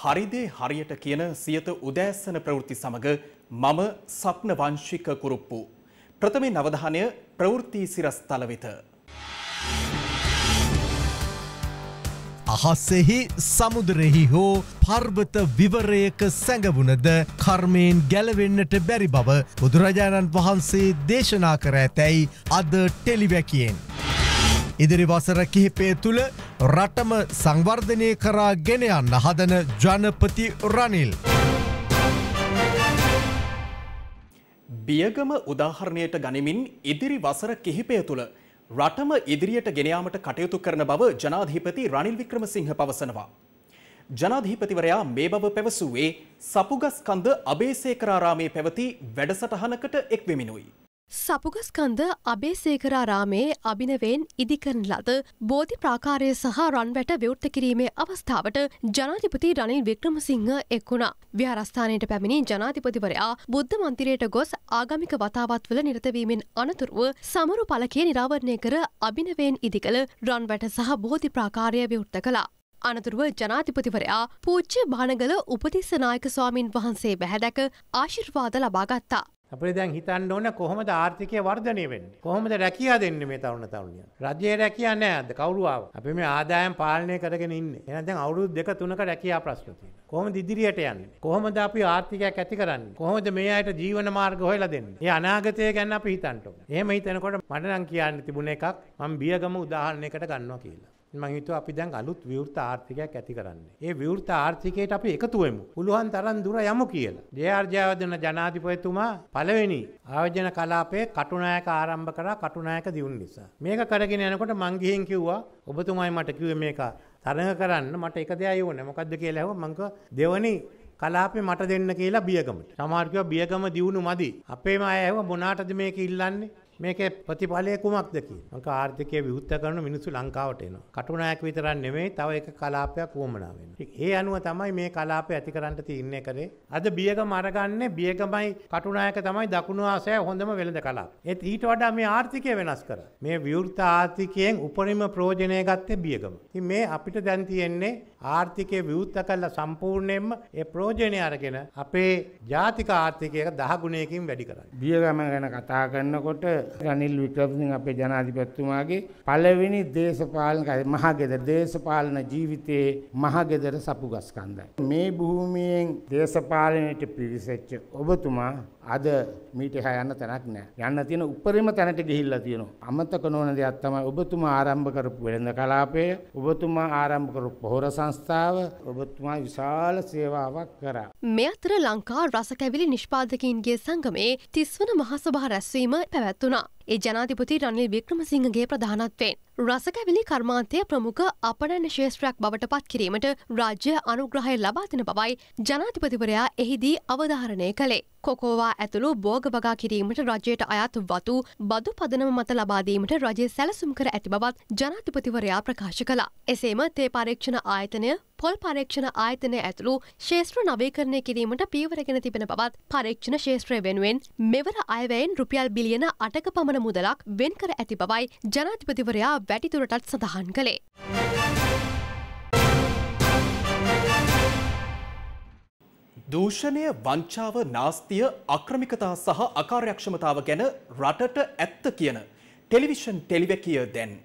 හරිදේ හරියට කියන සියත උදෑසන ප්‍රවෘත්ති සමඟ මම සප්න වංශික කුරුප්පු. ප්‍රථමේ නවධානය ප්‍රවෘත්ති සිරස්තල වෙත. අහස්සෙහි සමුදරෙහි හෝ පර්වත විවරයක සැඟවුණද කර්මයෙන් ගැලවෙන්නට බැරි බව බුදුරජාණන් වහන්සේ දේශනා කර ඇතැයි අද ටෙලිවැකියෙන්. ඉදිරි වසර කිහිපය තුළ රටම සංවර්ධනය කරා ගෙනයන්න හදන ජනපති රනිල්. බියගම උදාහරණයට ගනිමින් ඉදිරි වසර කිහිපය තුළ රටම ඉදිරියට ගෙනයාමට කටයුතු කරන බව ජනාධීපති රනිල් වික්‍රමසිංහ පවසනවා. ජනාධීපතිවරයා මේ බව පැවසුවේ සපුගස්කන්ද අභේසේකරාරාමේ පැවති වැඩසටහනකට එක්වෙමිනුයි. සපුගස්කන්ද අබේසේකරාරාමේ අභිනවෙන් ඉදිකරන ලද බෝධි ප්‍රාකාරය සහ රන්වැට විවෘත කිරීමේ අවස්ථාවට ජනාධිපති රනිල් වික්‍රමසිංහ එක්වුණා. විහාරස්ථානයට පැමිණි ජනාධිපතිවරයා බුද්ධ මන්තිරයට ගොස් ආගමික වතාවත්වල නිරතවීමෙන් අනතුරුව සමරු පලකේ නිරාවරණය කර අභිනවෙන් ඉදිකළ රන්වැට සහ බෝධි ප්‍රාකාරය විවෘත කලා. අනතුරුව ජනාධිපතිවරයා පූච්ච භානගල උපතිස්සනායක ස්වාමීන් වහන්සේ බැහැදැක ආශිර්වාද ලබාගත්තා. අපේ දැන් හිතන්න ඕන කොහොමද ආර්ථිකය වර්ධනය වෙන්නේ කොහොමද රැකියා දෙන්නේ මේ තරුණ තරුණියන් රජයේ රැකියා නැහැ අද කවුරු ආව අපි මේ ආදායම් පාලනය කරගෙන ඉන්නේ එහෙනම් දැන් අවුරුදු දෙක තුනක රැකියා ප්‍රශ්න තියෙනවා කොහොමද ඉදිරියට යන්නේ? කොහොමද අපි ආර්ථිකයක් ඇති කරන්නේ? කොහොමද මේ අයට ජීවන මාර්ග හොයලා දෙන්නේ? ඒ අනාගතය ගැන අපි හිතන්න ඕනේ. එහෙම හිතනකොට මට නම් කියන්න තිබුණ එකක් මම බියගම උදාහරණයකට ගන්නවා කියලා. මම හිතුවා අපි දැන් අලුත් විවෘත ආර්ථිකයක් ඇති කරන්නේ. ඒ විවෘත ආර්ථිකයට අපි එකතු වෙමු. පුළුවන් තරම් දුර යමු කියලා. ජේ.ආර් ජයවර්ධන ජනාධිපතිතුමා පළවෙනි ආයෝජන කලාපයේ කටුනායක ආරම්භ කරා කටුනායක දියුණු නිසා. මේක කරගෙන යනකොට මං ගිහින් කිව්වා ඔබතුමයි මට කිව්වේ මේක තරඟ කරන්න මට එක දෙයක් ඕනේ. මොකද්ද කියලා ඇහුවා මං කිව්වා දෙවනි කලාපේ මට දෙන්න කියලා බියගමට. සමහර කිව්වා බියගම දියුණු මදි. අපේම අය ඇහුවා මොනාටද මේක ඉල්ලන්නේ? මේකේ ප්‍රතිඵලය කුමක්ද කියලා. ලංකා ආර්ථිකය විවෘත කරන මිනිස්සු ලංකාවට එනවා. කටුනායක විතරක් නෙමෙයි තව එක කලාපයක් වුවමනා වෙනවා. ඒ අනුව තමයි මේ කලාපය ඇති කරන්න තීරණය කරේ. අද බියගම අරගන්නේ බියගමයි කටුනායක තමයි දකුණු ආසය හොඳම වෙළඳ කලාප. ඒත් ඊට වඩා මේ ආර්ථිකය වෙනස් කරා. මේ විවෘත ආර්ථිකයෙන් උපරිම ප්‍රයෝජනය ගත්තේ බියගම. ඉතින් මේ අපිට දැන් තියෙන්නේ ආර්ථිකය විවෘත කරලා සම්පූර්ණයෙන්ම ඒ ප්‍රයෝජනය අරගෙන අපේ ජාතික ආර්ථිකය 10 ගුණයකින් වැඩි කරන්න. බියගම ගැන කතා කරනකොට රනිල් වික්‍රමසිංහ අපේ ජනාධිපතිතුමාගේ පළවෙනි දේශපාලන මහගෙදර දේශපාලන ජීවිතයේ මහගෙදර සපුගස්කන්ධයි. මේ භූමියෙන් දේශපාලනයට පිවිසෙච්ච ඔබතුමා අද මීට එහා යන්න තැනක් නෑ. යන්න තියෙන උපරිම තැනට ගිහිල්ලා තියෙනවා. අමතක නොවන දෙයක් තමයි ඔබතුමා ආරම්භ කරපු වෙළඳ කලාපය, ඔබතුමා ආරම්භ කරපු පොහොර සංස්ථාව, ඔබතුමා විශාල සේවාවක් කරා. මේ අතර ලංකා රසකැවිලි නිෂ්පාදකයින්ගේ සංගමේ 30 වන මහසභා රැස්වීම පැවැත්වුණා. ඒ ජනාධිපති රනිල් වික්‍රමසිංහගේ ප්‍රධානත්වයෙන්. රසකැවිලි කර්මාන්තය ප්‍රමුඛ අපනන ශේෂත්‍රයක් බවට පත් කිරීමට රාජ්‍ය අනුග්‍රහය ලබාතින බවයි ජනාධිපතිවරයා එහිදී අවධාරණය කළේ. කොකෝවා ඇතුළු බෝග වගා කිරීමට රජයට අයත් වතු බදු පදනම මත ලබාදීමට රජය සැලසුම් කර ඇති බවත් ජනාධිපතිවරයා ප්‍රකාශ කලා. එසේම තේ පරීක්ෂණ ආයතනය පොල් පරීක්ෂණ ආයතනය ඇතුළු ශේෂත්‍ර නවීකරණය කිරීමට පීවරගෙන තිබෙන බවත් පරීක්ෂණ ශේත්‍රය වෙනුවෙන් මෙවර අයවැයෙන් රුපියල් බිලියන අටක පමණ මුදලක් වෙන් කර ඇති බවයි ජනාධිපතිවරයා වැඩිතුරටත් සඳහන් කළේ. දූෂණය වංචාව නාස්තිය අක්‍රමිකතා සහ අකාර්යක්ෂමතාව ගැන රටට ඇත්ත කියන ටෙලිවිෂන් ටෙලිවැකිය දැන්.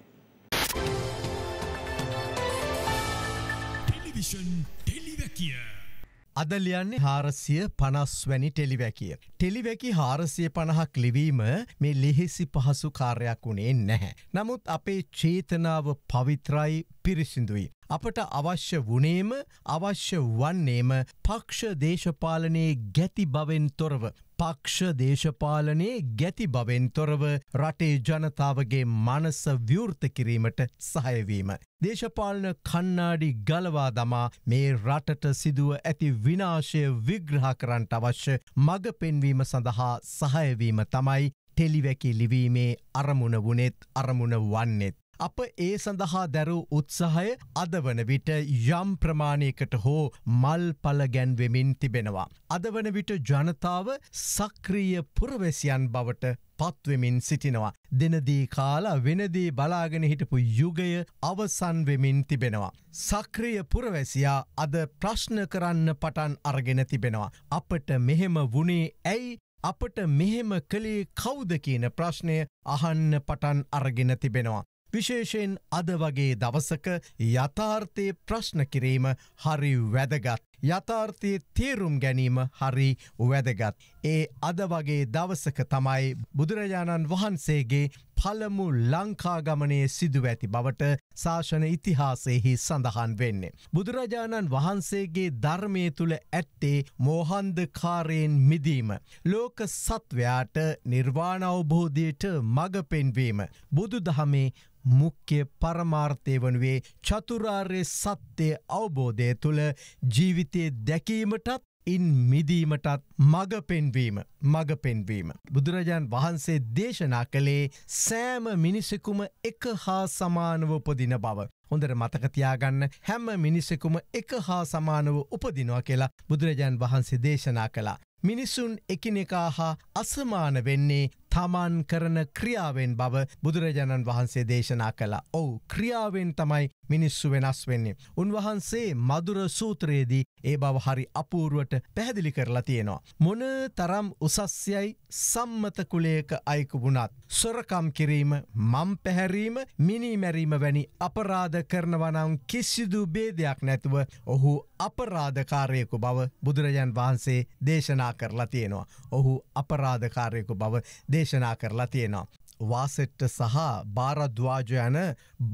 අද ලියන්නේ හාරසිය පනස් වැනි ටෙලිවැකිය. ටෙලිවැකි හාරසිය පණහක් ලිවීම මේ ලිහිසි පහසු කාර්යක් වුණේ නැහැ. නමුත් අපේ චේතනාව පවිත්‍රයි පිරිසිදුයි. අපට අවශ්‍ය වනේම අවශ්‍ය වන්නේම පක්ෂ දේශපාලනයේ ගැති බවෙන් තොරව. පක්ෂ දේශපාලනයේ ගැති බවෙන් තොරව රටේ ජනතාවගේ මනස ව්‍යෘත කිරීමට සහයවීම. දේශපාලන කන්නාඩි ගලවා දමා මේ රටට සිදුව ඇති විනාශය විග්‍රහ කරන්ට අවශ්‍ය මඟ පෙන්වීම සඳහා සහයවීම තමයි ටෙලිවැකි ලිවීමේ අරමුණ වනෙත් අරමුණ වන්නෙත්. අප ඒ සඳහා දැරූ උත්සාහය අද වන විට යම් ප්‍රමාණයකට හෝ මල් පල ගැන්වෙමින් තිබෙනවා. අද වන විට ජනතාව සක්‍රීය පුරවැසියන් බවට පත්වෙමින් සිටිනවා. දෙනදී කාලා වෙනදී බලාගෙන හිටපු යුගය අවසන්වෙමින් තිබෙනවා. සක්‍රිය පුරවැසියා අද ප්‍රශ්න කරන්න පටන් අරගෙන තිබෙනවා. අපට මෙහෙම වුණේ ඇයි අපට මෙහෙම කළේ කෞුද කියන ප්‍රශ්නය අහන්න පටන් අරගෙන තිබෙනවා. විශේෂයෙන් අද වගේ දවසක යථාර්ථය ප්‍රශ්න කිරීම හරි වැදගත්. යථාර්ථයේ තේරුම් ගැනීම හරි වැදගත්. ඒ අද වගේ දවසක තමයි බුදුරජාණන් වහන්සේගේ පළමු ලංකාගමනයේ සිදුව ඇති බවට ශාසන ඉතිහාසයෙහි සඳහන් වෙන්නේ. බුදුරජාණන් වහන්සේගේ ධර්මය තුළ ඇත්තේ මෝහන්දකාරයෙන් මිදීම. ලෝක සත්වයාට නිර්වාණවබෝධයට මඟ පෙන්වීම. බුදු දහමේ මුක්්‍ය පරමාර්ථය වනුවේ චතුරාර්ය සත්‍යය අවබෝධය තුළ ජීවිත ජීවිතයේ දැකීමටත් ඉන් මිදීමටත් මග පෙන්වීම මග පෙන්වීම. බුදුරජාන් වහන්සේ දේශනා කළේ සෑම මිනිසෙකුම එක හා සමානව උපදින බව. හොඳට මතකතියාගන්න හැම මිනිසෙකුම එක හා සමානව උපදිනවා කියලා බුදුරජාන් වහන්සේ දේශනා කළා. මිනිසුන් එකිනෙකා හා අසමාන වෙන්නේ තමන් කරන ක්‍රියාවෙන් බව බුදුරජාණන් වහන්සේ දේශනා කලා ඔවු ක්‍රියාවෙන් තමයි මිනිස්සු වෙනස් වෙන්නේ. උන්වහන්සේ මදුර සූත්‍රයේදී ඒ බව හරි අපූරුවට පැහැදිලි කරලා තියෙනවා. මොන තරම් උසස්යයි සම්මත කුලයක අයකු වුණත්. සොරකම් කිරීම මම් පැහැරීම මිනිමැරීම වැනි අපරාධ කරනවනම් කිසිදු බේදයක් නැතුව ඔහු අපරාධකාරයකු බව බුදුරජන් වහන්සේ දේශනා කරලා තියෙනවා. ඔහු අපරාධකාරයකු බව දේශ දේශනා කරලා තියෙනවා. වාසෙට්ට සහ භාරද්වාජ යන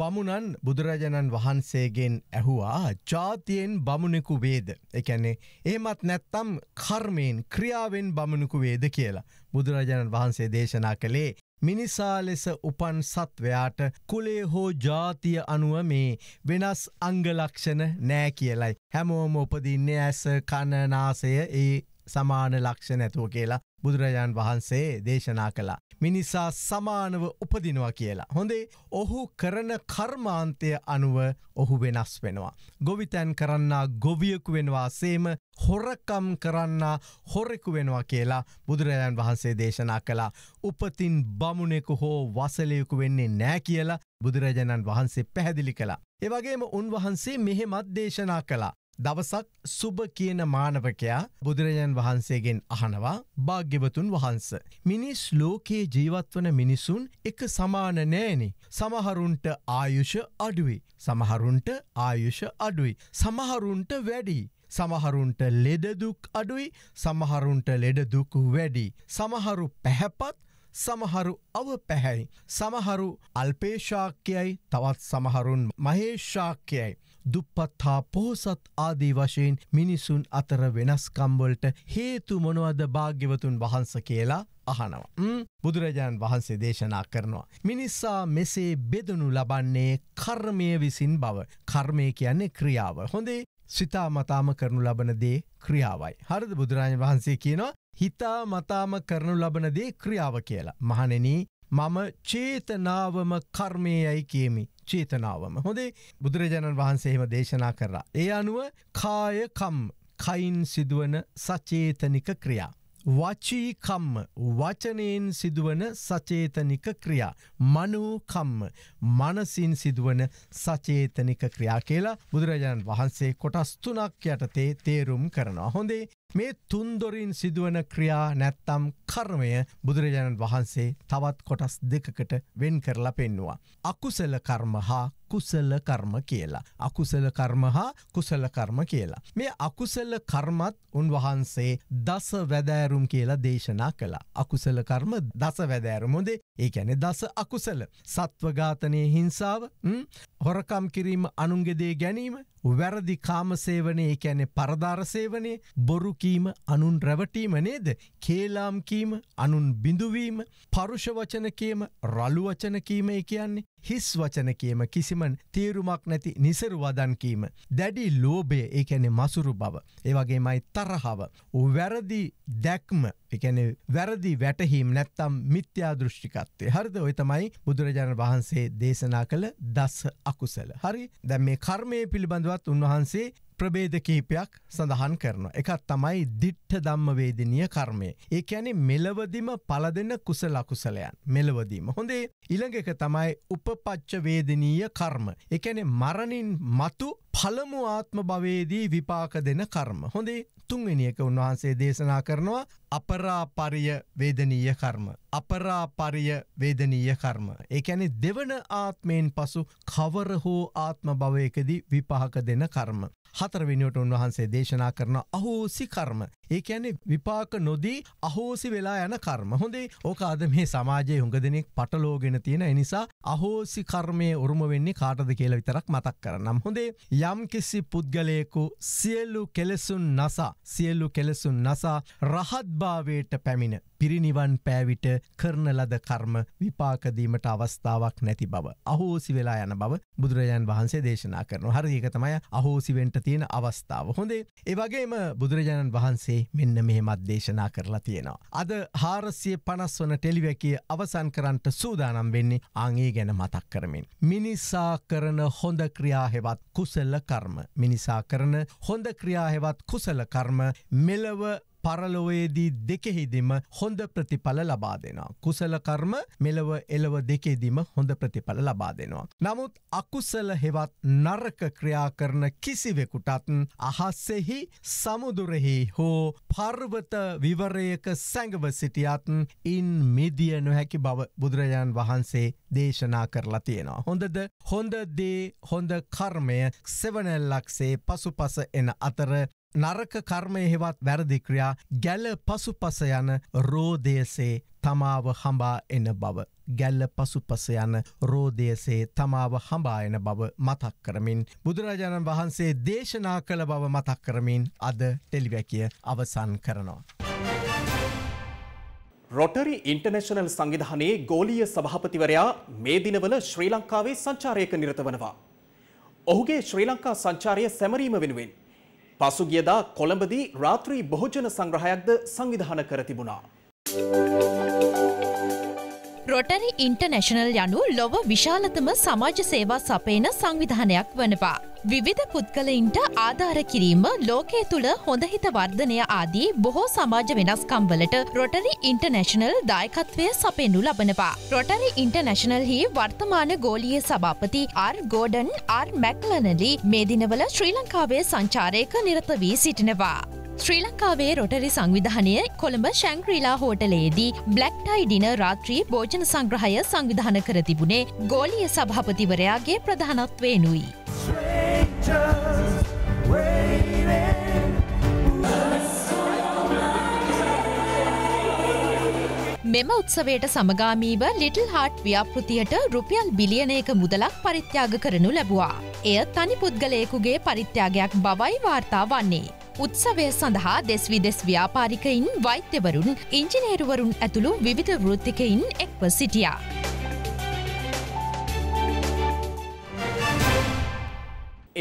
බමුණන් බුදුරජාණන් වහන්සේගෙන් ඇහුවා ජාතියෙන් බමුණෙකු වේද. එකන්නේ ඒමත් නැත්තම් කර්මයෙන් ක්‍රියාවෙන් බමුණෙකු වේද කියලා. බුදුරජාණන් වහන්සේ දේශනා කළේ මිනිසා ලෙස උපන් සත්වයාට කුලේ හෝ ජාතිය අනුව මේ වෙනස් අංගලක්ෂණ නෑ කියලයි. හැමෝම උපදින්නේ ඇස කණනාසය ඒ සමාන ලක්ෂ නැතුව කියලා බුදුරජාන් වහන්සේ දේශනා කළා. මිනිසා සමානව උපදිනවා කියලා. හොඳේ ඔහු කරන කර්මාන්තය අනුව ඔහු වෙනස් වෙනවා. ගොවිතැන් කරන්නා ගොවියකු වෙනවා සේම හොරකම් කරන්නා හොරෙකු වෙනවා කියලා බුදුරජාන් වහන්සේ දේශනා කළා. උපතින් බමුණෙකු හෝ වසලයකු වෙන්නේ නෑ කියලා බුදුරජාණන් වහන්සේ පැහැදිලි කළා. ඒවගේම උන්වහන්සේ මෙහෙමත් දේශනා කළා. දවසක් සුබ කියන මානවකයා බුදුරජන් වහන්සේගෙන් අහනවා භාග්‍යවතුන් වහන්ස. මිනිස් ලෝකයේ ජීවත්වන මිනිසුන් එක සමාන නෑනි. සමහරුන්ට ආයුෂ අඩුයි. සමහරුන්ට ආයුෂ අඩුයි. සමහරුන්ට වැඩි. සමහරුන්ට ලෙඩදුක් අඩුයි සමහරුන්ට ලෙඩදුකු වැඩි. සමහරු පැහැපත් සමහරු අව පැහැයි. සමහරු අල්පේශාක්‍යයයි තවත් සමහරුන් මහේශාක්‍යයයි. දුප්පත් හා පොහොසත් ආදී වශයෙන් මිනිසුන් අතර වෙනස්කම්වලට හේතු මොනවද භාග්‍යවතුන් වහන්ස කියලා අහනවා. බුදුරජාණන් වහන්සේ දේශනා කරනවා. මිනිස්සා මෙසේ බෙදනු ලබන්නේ කර්මය විසින් බව. කර්මය කියන්නේ ක්‍රියාව. හොඳේ සිතා මතාම කරනු ලබන දේ ක්‍රියාවයි. හරිද බුදුරජාණන් වහන්සේ කියනවා හිතා මතාම කරනු ලබන දේ ක්‍රියාව කියලා. මහණෙනි මම චේතනාවම කර්මයයි කියමි. චේතනාවම. හොදේ බුදුරජාණන් වහන්සේම දේශනා කරා. ඒ අනුව කායකම් කයින් සිදුවන සචේතනික ක්‍රියා. වචීකම්ම වචනයෙන් සිදුවන සචේතනික ක්‍රියා. මනුකම්ම මනසින් සිදුවන සචේතනික ක්‍රියා කියලා බුදුරජාණන් වහන්සේ කොටස්තුනක් යටතේ තේරුම් කරනවා. හොඳේ මේ තුන්දොරින් සිදුවන ක්‍රියා නැත්තම් කර්මය බුදුරජාණන් වහන්සේ තවත් කොටස් දෙකකට වෙන් කරලා පෙන්නවා. අකුසල කර්ම හා කුසල කර්ම කියලා. අකුසල කර්ම හා කුසල කර්ම කියලා. මේ අකුසල කර්මත් උන්වහන්සේ දස වැදෑරුම් කියලා දේශනා කළා. අකුසල කර්ම දස වැදෑරුම් හොඳේ. ඒ කියන්නේ දස අකුසල. සත්ව ඝාතනයේ හිංසාව, හොරකම් කිරීම, අනුන්ගේ දේ ගැනීම, වැරදි කාමසේවනය එකැනෙ පරධාරසේවනය බොරුකීම අනුන් රැවටීම නේද කේලාම්කීම අනුන් බිඳුවීම පරුෂ වචනකීම රළුවචනකීම කියන්නේ හිස් වචන කියම කිසිම තේරුමක් නැති නිසරුවදන් කීම. දැඩි ලෝබය ඒකැනෙ මසුරු බව. ඒවගේ මයි තරහාව. වැරදි දැක්ම එකන වැරදි වැටහීම් නැත්තම් මිත්‍යා දෘෂ්ටිකත්වය හරිද ඔය තමයි බුදුරජාණන් වහන්සේ දේශනා කළ දස් අකුසල. හරි දැ මේ කර්මය පිළිබඳවත් උන්වහන්සේ ප්‍රබේද කීපයක් සඳහන් කරන. එකත් තමයි දිට්ට ධම්මවේදිනිය කර්මය. ඒ ඇනි මෙලවදිම පල දෙන්න කුස ලකුසලයන් මෙලවදීම. හොඳේ ඉළඟක තමයි උපපච්චවේදනීය කර්ම. එකැනෙ මරණින් මතු පළමු ආත්ම භවේදී විපාක දෙන කර්ම. හොඳේ තුන්වෙනියක උන්වහන්සේ දේශනා කරනවා අපරාපරිය වේදනීය කර්ම. අපරාපරිය වේදනීය කර්ම. ඒ ඇනි දෙවන ආත්මයෙන් පසු කවර හෝ ආත්ම භවයකදී විපාක දෙන කර්ම. හතරවිනිියට උන්වහන්සේ දේශනා කරන අහෝසි කර්ම. ඒකැනෙ විපාක නොදී අහෝසි වෙලා යන කර්ම හොඳේ ඕක අද මේ සමාජය හුඟදනෙක් පටලෝගෙන තියෙන එනිසා අහෝසි කර්මය උරුම වෙන්නේ කාටද කියල විතරක් මතක් කරනම් හොඳේ යම් කිසි පුද්ගලයෙකු සියල්ලු කෙලෙසුන් නසා සියල්ලු කෙලෙසුන් නසා රහත්භාවයට පැමිණ පිරිනිවන් පෑවිට කරන ලද කර්ම විපාකදීමට අවස්ථාවක් නැති බව. අහෝසි වෙලා යන බව බුදුරජාන් වහන්සේ දේශනා කරන හරිඒක තමයි අහෝසිවෙන්ට තියෙන අවස්ථාව. හොඳේ ඒවගේම බුදුරජාණන් වහන්සේ මෙන්න මෙහෙමත් දේශනා කරලා තියෙනවා. අද හාරස්ය පනස් වන ටෙලිවැකිය අවසන් කරන්ට සූදානම් වෙන්නේ ආගේ ගැන මතක් කරමින්. මිනිසා කරන හොඳ ක්‍රියාහෙවත් කුසල්ල කර්ම. මිනිසා කරන හොඳ ක්‍රියාහෙවත් කුසල කර්ම මෙලව පරලොවේදී දෙකෙහිදිම හොඳ ප්‍රතිඵල ලබා දෙනවා. කුසල කර්ම මෙලව එලව දෙකේදීම හොඳ ප්‍රතිඵල ලබා දෙනවා. නමුත් අකුසල හෙවත් නරක ක්‍රියා කරන කිසිවෙකුටත් අහස්සෙහි සමුදුරෙහි හෝ පර්වත විවරයක සැඟව සිටියත් ඉන් මිදිය නොහැකි බව බුදුරජාන් වහන්සේ දේශනා කරලා තියෙනවා. හොඳද හොඳ දේ හොඳ කර්මය සෙවනැල්ලක්සේ පසු පස එන අතර නරක කර්මය හෙවත් වැරදික්‍රියා ගැල පසුපස යන රෝදයසේ තමාව හඹා එන බව. ගැල්ල පසුපස යන රෝදයසේ තමාව හඹායන බව මතක් කරමින්. බුදුරජාණන් වහන්සේ දේශනා කළ බව මතක් කරමින් අද ටෙලිවැකිය අවසන් කරනවා. රොටරි ඉන්ටර්නේශනල් සංවිධානයේ ගෝලිය සභහපතිවරයා මේ දිනවල ශ්‍රී ලංකාවේ සංචාරයක නිරත වනවා. ඔහුගේ ශ්‍රී ලංකා සංචාරය සැමරීම වෙනුවෙන් පසුගියදා කොළඹදී රාත්‍රී බොහෝජන සංග්‍රහයක්ද සංවිධාන කර තිබුණා. රොටරි ඉන්ටර්නැශනල් යනු ලොව විශාලතම සමාජ සේවා සපේන සංවිධානයක් වනවා. විවිධ පුද්ගලයින්ට ආධාර කිරීම ලෝකයේ තුළ හොඳහිත වර්ධනය ආදී බොහෝ සමාජ වෙනස්කම්වලට රොටරි ඉන්ටර්නැශනල් දායකත්වය සපෙන්ඩු ලබනවා. රොටරි ඉන්ටර්නැශනල් හි වර්තමාන ගෝලිය සභාපති ආර් ගෝඩන් ආර් මැක්ලනලි මේ දිනවල ශ්‍රී ලංකාවේ සංචාරයක නිරත වී සිටිනවා. ශ්‍රී ලංකාවේ රොටරි සංවිධානය කොළඹ ශැංක්‍රීලා හෝටලේදී බ්ලක්ටයි ඩින රාත්‍රී භෝජන සංග්‍රහය සංවිධාන කර තිබුණේ ගෝලිය සභාපතිවරයාගේ ප්‍රධානත්වේනුයි. මෙම උත්සවයට සමගාමීව ලිටල් හාට් ව්‍යාපෘතියට රුපියල් බිලියනයක මුදලක් පරිත්‍යාග කරනු ලැබවා. එය තනි පුද්ගලයෙකුගේ පරිත්‍යාගයක් බවයි වාර්තා වන්නේ. උත්සවය සඳහා දෙස් විදෙස් ව්‍යාපාරිකයින් වෛත්‍යවරුන් ඉංජිනේරුවරුන් ඇතුළු විවිධ වෘත්තිකයින් එක්ව සිටියා.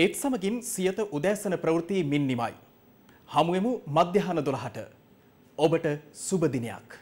ඒත් සමගින් සියත උදෑසන ප්‍රවෘති මින් නිමයි. හමුවෙමු මධ්‍යහන දොළහට. ඔබට සුබදිනයක්.